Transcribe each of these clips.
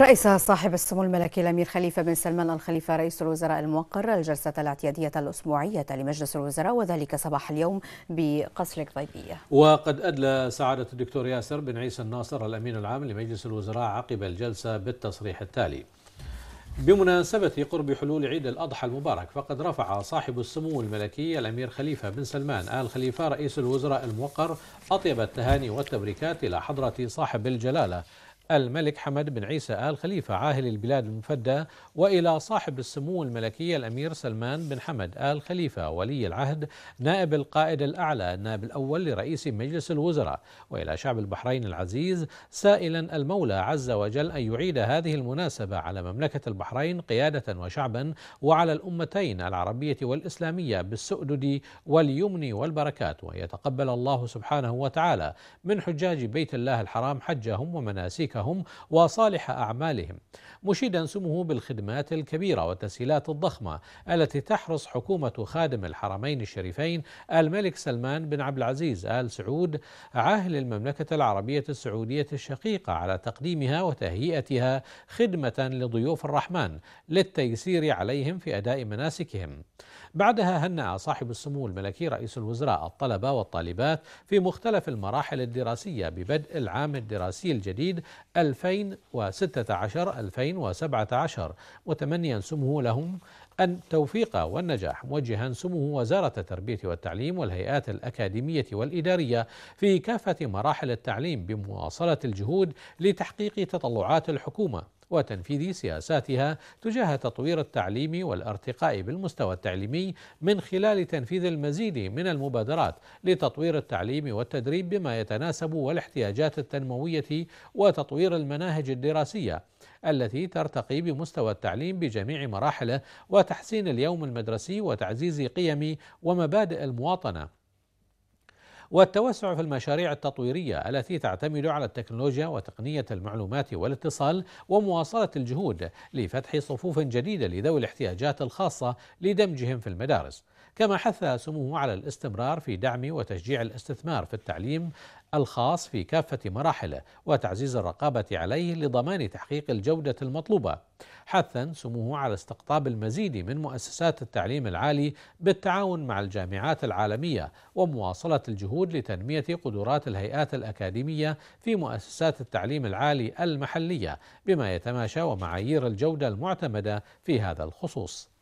رئيس صاحب السمو الملكي الامير خليفه بن سلمان الخليفه رئيس الوزراء الموقر الجلسه الاعتياديه الاسبوعيه لمجلس الوزراء وذلك صباح اليوم بقصر القضيبيه. وقد ادلى سعاده الدكتور ياسر بن عيسى الناصر الامين العام لمجلس الوزراء عقب الجلسه بالتصريح التالي. بمناسبة قرب حلول عيد الأضحى المبارك فقد رفع صاحب السمو الملكي الأمير خليفة بن سلمان آل خليفة رئيس الوزراء الموقر أطيب التهاني والتبريكات إلى حضرة صاحب الجلالة الملك حمد بن عيسى آل خليفة عاهل البلاد المفدى وإلى صاحب السمو الملكي الأمير سلمان بن حمد آل خليفة ولي العهد نائب القائد الأعلى النائب الأول لرئيس مجلس الوزراء وإلى شعب البحرين العزيز سائلا المولى عز وجل أن يعيد هذه المناسبة على مملكة البحرين قيادة وشعبا وعلى الأمتين العربية والإسلامية بالسؤدد واليمن والبركات ويتقبل الله سبحانه وتعالى من حجاج بيت الله الحرام حجهم ومناسيك شريكهم وصالح أعمالهم مشيدا سمه بالخدمات الكبيرة والتسهيلات الضخمة التي تحرص حكومة خادم الحرمين الشريفين الملك سلمان بن عبد العزيز آل سعود عاهل المملكة العربية السعودية الشقيقة على تقديمها وتهيئتها خدمة لضيوف الرحمن للتيسير عليهم في أداء مناسكهم بعدها هنأ صاحب السمو الملكي رئيس الوزراء الطلبة والطالبات في مختلف المراحل الدراسية ببدء العام الدراسي الجديد 2016 2017 متمنيا سمه لهم التوفيق والنجاح موجها سمو وزارة التربية والتعليم والهيئات الأكاديمية والإدارية في كافة مراحل التعليم بمواصلة الجهود لتحقيق تطلعات الحكومة وتنفيذ سياساتها تجاه تطوير التعليم والارتقاء بالمستوى التعليمي من خلال تنفيذ المزيد من المبادرات لتطوير التعليم والتدريب بما يتناسب والاحتياجات التنمويه وتطوير المناهج الدراسيه التي ترتقي بمستوى التعليم بجميع مراحله وتحسين اليوم المدرسي وتعزيز قيم ومبادئ المواطنه والتوسع في المشاريع التطويرية التي تعتمد على التكنولوجيا وتقنية المعلومات والاتصال ومواصلة الجهود لفتح صفوف جديدة لذوي الاحتياجات الخاصة لدمجهم في المدارس. كما حث سموه على الاستمرار في دعم وتشجيع الاستثمار في التعليم الخاص في كافة مراحله وتعزيز الرقابة عليه لضمان تحقيق الجودة المطلوبة حثا سموه على استقطاب المزيد من مؤسسات التعليم العالي بالتعاون مع الجامعات العالمية ومواصلة الجهود لتنمية قدرات الهيئات الأكاديمية في مؤسسات التعليم العالي المحلية بما يتماشى ومعايير الجودة المعتمدة في هذا الخصوص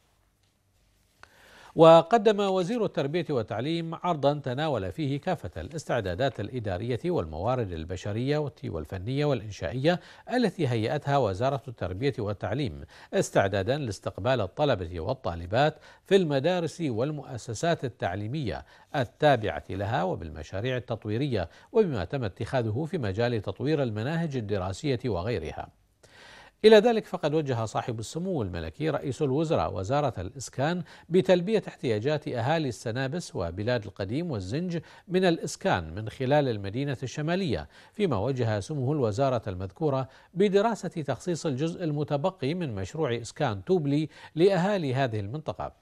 وقدم وزير التربية والتعليم عرضا تناول فيه كافة الاستعدادات الإدارية والموارد البشرية والفنية والإنشائية التي هيأتها وزارة التربية والتعليم استعدادا لاستقبال الطلبة والطالبات في المدارس والمؤسسات التعليمية التابعة لها وبالمشاريع التطويرية وبما تم اتخاذه في مجال تطوير المناهج الدراسية وغيرها إلى ذلك فقد وجه صاحب السمو الملكي رئيس الوزراء وزارة الإسكان بتلبية احتياجات أهالي السنابس وبلاد القديم والزنج من الإسكان من خلال المدينة الشمالية فيما وجه سمو الوزارة المذكورة بدراسة تخصيص الجزء المتبقي من مشروع إسكان توبلي لأهالي هذه المنطقة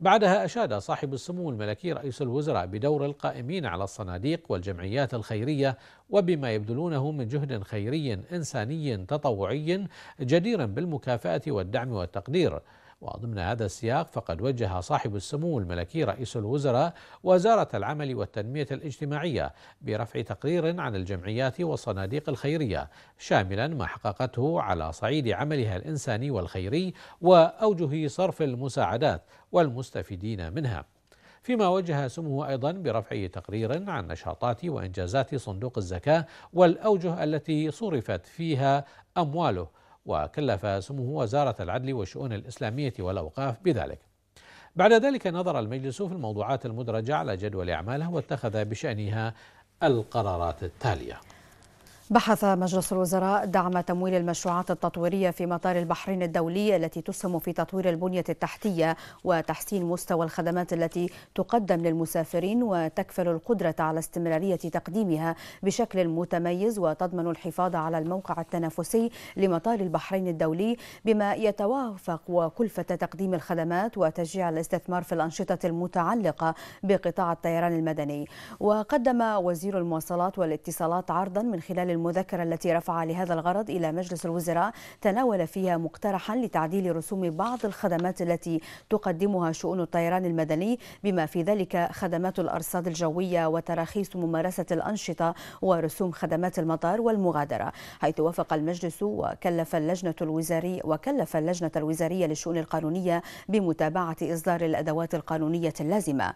بعدها أشاد صاحب السمو الملكي رئيس الوزراء بدور القائمين على الصناديق والجمعيات الخيرية وبما يبذلونه من جهد خيري إنساني تطوعي جدير بالمكافأة والدعم والتقدير وضمن هذا السياق فقد وجه صاحب السمو الملكي رئيس الوزراء وزارة العمل والتنمية الاجتماعية برفع تقرير عن الجمعيات والصناديق الخيرية شاملا ما حققته على صعيد عملها الإنساني والخيري وأوجه صرف المساعدات والمستفيدين منها فيما وجه سمه أيضا برفع تقرير عن نشاطات وإنجازات صندوق الزكاة والأوجه التي صرفت فيها أمواله وكلف سموه وزارة العدل والشؤون الإسلامية والأوقاف بذلك بعد ذلك نظر المجلس في الموضوعات المدرجة على جدول أعماله واتخذ بشأنها القرارات التالية بحث مجلس الوزراء دعم تمويل المشروعات التطويرية في مطار البحرين الدولي التي تسهم في تطوير البنية التحتية وتحسين مستوى الخدمات التي تقدم للمسافرين وتكفل القدرة على استمرارية تقديمها بشكل متميز وتضمن الحفاظ على الموقع التنافسي لمطار البحرين الدولي بما يتوافق وكلفة تقديم الخدمات وتشجيع الاستثمار في الأنشطة المتعلقة بقطاع الطيران المدني وقدم وزير المواصلات والاتصالات عرضا من خلال المذكرة التي رفع لهذا الغرض إلى مجلس الوزراء تناول فيها مقترحا لتعديل رسوم بعض الخدمات التي تقدمها شؤون الطيران المدني بما في ذلك خدمات الأرصاد الجوية وتراخيص ممارسة الأنشطة ورسوم خدمات المطار والمغادرة حيث وافق المجلس وكلف اللجنة الوزارية وكلف اللجنة الوزارية للشؤون القانونية بمتابعة إصدار الأدوات القانونية اللازمة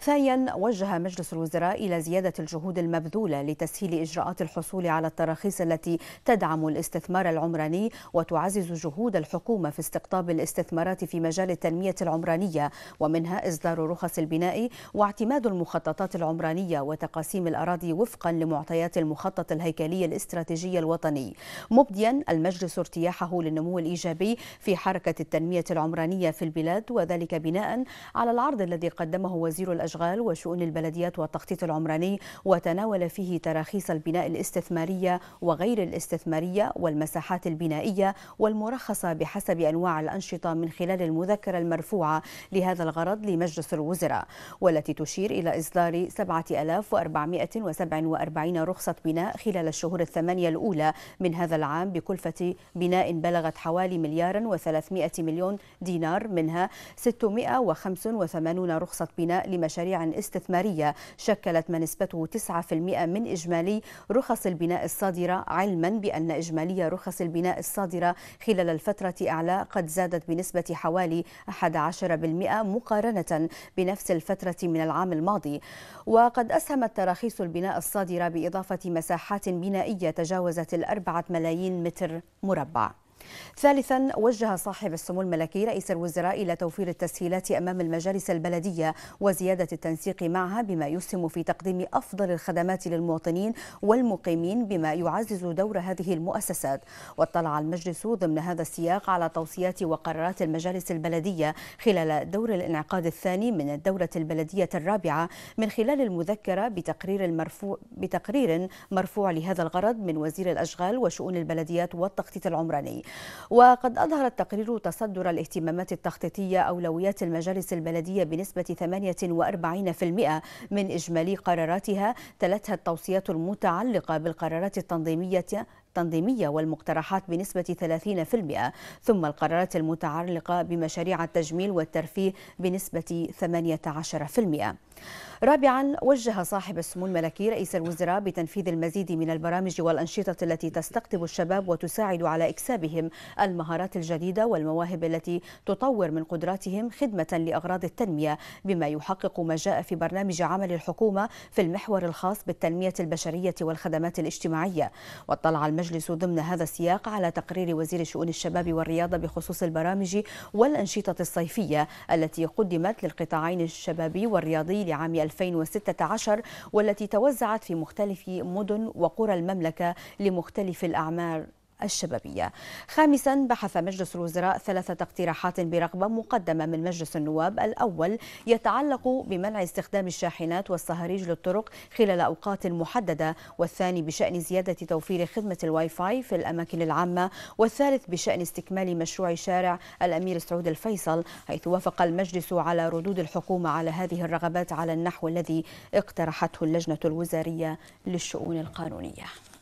ثانيا وجه مجلس الوزراء إلى زيادة الجهود المبذولة لتسهيل إجراءات الحصول على التراخيص التي تدعم الاستثمار العمراني وتعزز جهود الحكومة في استقطاب الاستثمارات في مجال التنمية العمرانية ومنها إصدار رخص البناء واعتماد المخططات العمرانية وتقاسيم الأراضي وفقا لمعطيات المخطط الهيكلي الاستراتيجي الوطني مبديا المجلس ارتياحه للنمو الإيجابي في حركة التنمية العمرانية في البلاد وذلك بناء على العرض الذي قدمه وزير الأشغال وشؤون البلديات والتخطيط العمراني وتناول فيه تراخيص البناء الاستثماري الاستثمارية وغير الاستثمارية والمساحات البنائية والمرخصة بحسب أنواع الأنشطة من خلال المذكرة المرفوعة لهذا الغرض لمجلس الوزراء والتي تشير إلى إصدار 7447 رخصة بناء خلال الشهور الثمانية الأولى من هذا العام بكلفة بناء بلغت حوالي مليار و300 مليون دينار منها 685 رخصة بناء لمشاريع استثمارية شكلت ما نسبته 9% من إجمالي رخص البناء الصادرة علما بأن إجمالي رخص البناء الصادرة خلال الفترة أعلى قد زادت بنسبة حوالي 11% مقارنة بنفس الفترة من العام الماضي وقد أسهمت تراخيص البناء الصادرة بإضافة مساحات بنائية تجاوزت الأربعة ملايين متر مربع ثالثا وجه صاحب السمو الملكي رئيس الوزراء إلى توفير التسهيلات أمام المجالس البلدية وزيادة التنسيق معها بما يسهم في تقديم أفضل الخدمات للمواطنين والمقيمين بما يعزز دور هذه المؤسسات واطلع المجلس ضمن هذا السياق على توصيات وقرارات المجالس البلدية خلال دور الانعقاد الثاني من الدورة البلدية الرابعة من خلال المذكرة بتقرير المرفوع بتقرير مرفوع لهذا الغرض من وزير الأشغال وشؤون البلديات والتخطيط العمراني وقد أظهر التقرير تصدر الاهتمامات التخطيطية أولويات المجالس البلدية بنسبة 48% من إجمالي قراراتها تلتها التوصيات المتعلقة بالقرارات التنظيمية التنظيمية والمقترحات بنسبة 30% ثم القرارات المتعلقة بمشاريع التجميل والترفيه بنسبة 18%. رابعا وجه صاحب السمو الملكي رئيس الوزراء بتنفيذ المزيد من البرامج والأنشطة التي تستقطب الشباب وتساعد على إكسابهم المهارات الجديدة والمواهب التي تطور من قدراتهم خدمة لأغراض التنمية بما يحقق ما جاء في برنامج عمل الحكومة في المحور الخاص بالتنمية البشرية والخدمات الاجتماعية واطلع المجلس المجلس ضمن هذا السياق على تقرير وزير شؤون الشباب والرياضة بخصوص البرامج والأنشطة الصيفية التي قدمت للقطاعين الشبابي والرياضي لعام 2016 والتي توزعت في مختلف مدن وقرى المملكة لمختلف الأعمار الشبابية خامسا بحث مجلس الوزراء ثلاثة اقتراحات برغبة مقدمة من مجلس النواب الأول يتعلق بمنع استخدام الشاحنات والصهاريج للطرق خلال أوقات محددة والثاني بشأن زيادة توفير خدمة الواي فاي في الأماكن العامة والثالث بشأن استكمال مشروع شارع الأمير سعود الفيصل حيث وافق المجلس على ردود الحكومة على هذه الرغبات على النحو الذي اقترحته اللجنة الوزارية للشؤون القانونية